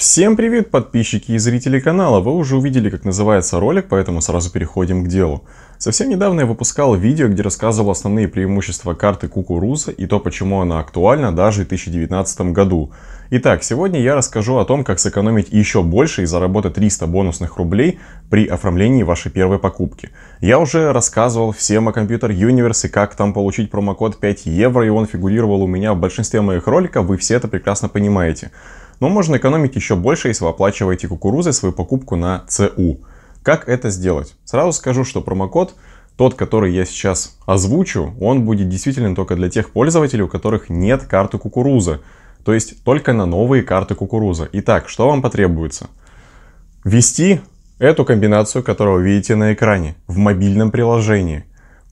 Всем привет подписчики и зрители канала, вы уже увидели как называется ролик, поэтому сразу переходим к делу. Совсем недавно я выпускал видео, где рассказывал основные преимущества карты кукуруза и то почему она актуальна даже в 2019 году. Итак, сегодня я расскажу о том, как сэкономить еще больше и заработать 300 бонусных рублей при оформлении вашей первой покупки. Я уже рассказывал всем о Computer Universe и как там получить промокод 5 евро и он фигурировал у меня в большинстве моих роликов, вы все это прекрасно понимаете. Но можно экономить еще больше, если вы оплачиваете кукурузой свою покупку на ЦУ. Как это сделать? Сразу скажу, что промокод, тот, который я сейчас озвучу, он будет действителен только для тех пользователей, у которых нет карты кукурузы. То есть только на новые карты кукурузы. Итак, что вам потребуется? Ввести эту комбинацию, которую вы видите на экране, в мобильном приложении.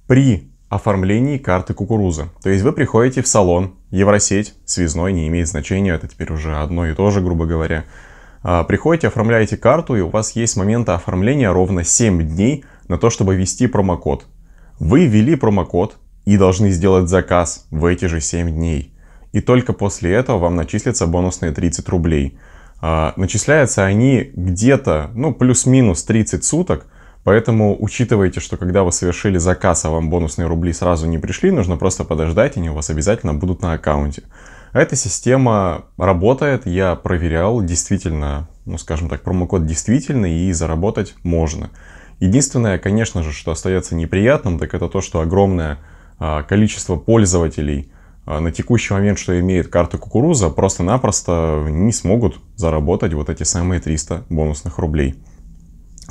При оформлении карты кукурузы. То есть вы приходите в салон, Евросеть, связной, не имеет значения, это теперь уже одно и то же, грубо говоря. А, приходите, оформляете карту, и у вас есть с момента оформления ровно 7 дней на то, чтобы ввести промокод. Вы ввели промокод и должны сделать заказ в эти же 7 дней. И только после этого вам начислятся бонусные 30 рублей. А, начисляются они где-то, ну, плюс-минус 30 суток – Поэтому учитывайте, что когда вы совершили заказ, а вам бонусные рубли сразу не пришли, нужно просто подождать, они у вас обязательно будут на аккаунте. Эта система работает, я проверял, действительно, ну скажем так, промокод действительный и заработать можно. Единственное, конечно же, что остается неприятным, так это то, что огромное а, количество пользователей а, на текущий момент, что имеет карту кукуруза, просто-напросто не смогут заработать вот эти самые 300 бонусных рублей.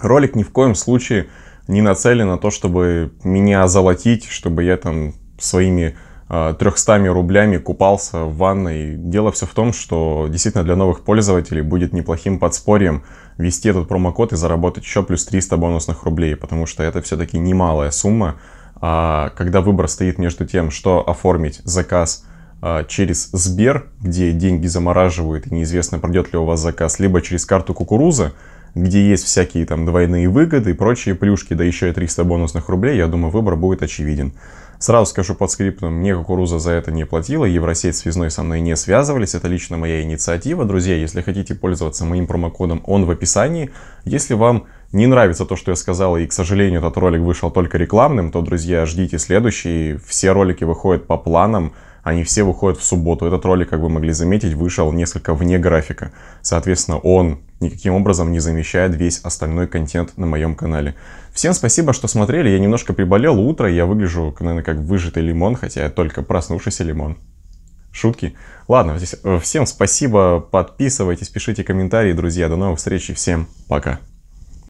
Ролик ни в коем случае не нацелен на то, чтобы меня золотить, чтобы я там своими 300 а, рублями купался в ванной. Дело все в том, что действительно для новых пользователей будет неплохим подспорьем ввести этот промокод и заработать еще плюс 300 бонусных рублей, потому что это все-таки немалая сумма. А когда выбор стоит между тем, что оформить заказ а, через Сбер, где деньги замораживают и неизвестно, пройдет ли у вас заказ, либо через карту кукуруза, где есть всякие там двойные выгоды и прочие плюшки, да еще и 300 бонусных рублей, я думаю, выбор будет очевиден. Сразу скажу под скриптом, мне кукуруза за это не платила, Евросеть связной со мной не связывались, это лично моя инициатива. Друзья, если хотите пользоваться моим промокодом, он в описании. Если вам не нравится то, что я сказал, и, к сожалению, этот ролик вышел только рекламным, то, друзья, ждите следующий. Все ролики выходят по планам, они все выходят в субботу. Этот ролик, как вы могли заметить, вышел несколько вне графика. Соответственно, он никаким образом не замещает весь остальной контент на моем канале. Всем спасибо, что смотрели. Я немножко приболел. Утро я выгляжу, наверное, как выжатый лимон, хотя я только проснувшийся лимон. Шутки. Ладно, э, всем спасибо. Подписывайтесь, пишите комментарии, друзья. До новых встреч и всем пока.